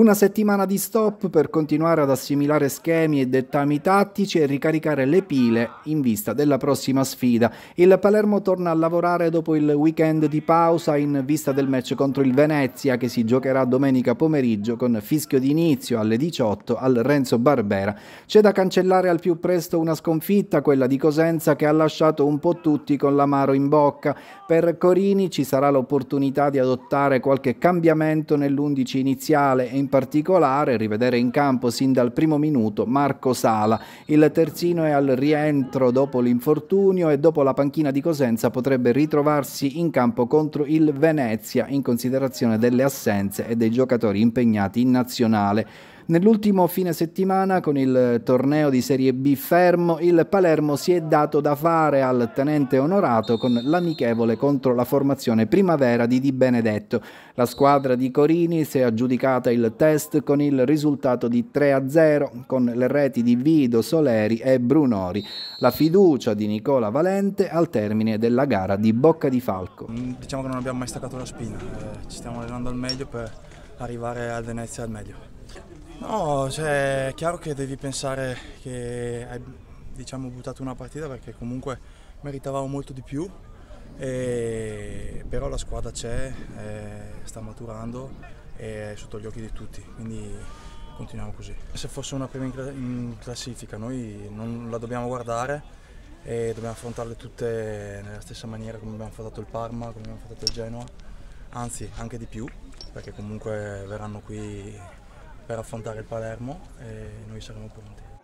Una settimana di stop per continuare ad assimilare schemi e dettami tattici e ricaricare le pile in vista della prossima sfida. Il Palermo torna a lavorare dopo il weekend di pausa in vista del match contro il Venezia che si giocherà domenica pomeriggio con fischio d'inizio alle 18 al Renzo Barbera. C'è da cancellare al più presto una sconfitta, quella di Cosenza che ha lasciato un po' tutti con l'amaro in bocca. Per Corini ci sarà l'opportunità di adottare qualche cambiamento nell'11 iniziale e in particolare rivedere in campo sin dal primo minuto Marco Sala. Il terzino è al rientro dopo l'infortunio e dopo la panchina di Cosenza potrebbe ritrovarsi in campo contro il Venezia in considerazione delle assenze e dei giocatori impegnati in nazionale. Nell'ultimo fine settimana con il torneo di Serie B fermo il Palermo si è dato da fare al tenente onorato con l'amichevole contro la formazione primavera di Di Benedetto. La squadra di Corini si è aggiudicata il test con il risultato di 3-0 con le reti di Vido, Soleri e Brunori. La fiducia di Nicola Valente al termine della gara di Bocca di Falco. Mm, diciamo che non abbiamo mai staccato la spina, eh, ci stiamo allenando al meglio per arrivare a Venezia al meglio. No, cioè, è chiaro che devi pensare che hai diciamo, buttato una partita perché comunque meritavamo molto di più, e, però la squadra c'è, eh, sta maturando e è sotto gli occhi di tutti, quindi continuiamo così. Se fosse una prima in classifica noi non la dobbiamo guardare e dobbiamo affrontarle tutte nella stessa maniera come abbiamo affrontato il Parma, come abbiamo affrontato il Genoa, anzi anche di più perché comunque verranno qui per affrontare il Palermo e noi saremo pronti.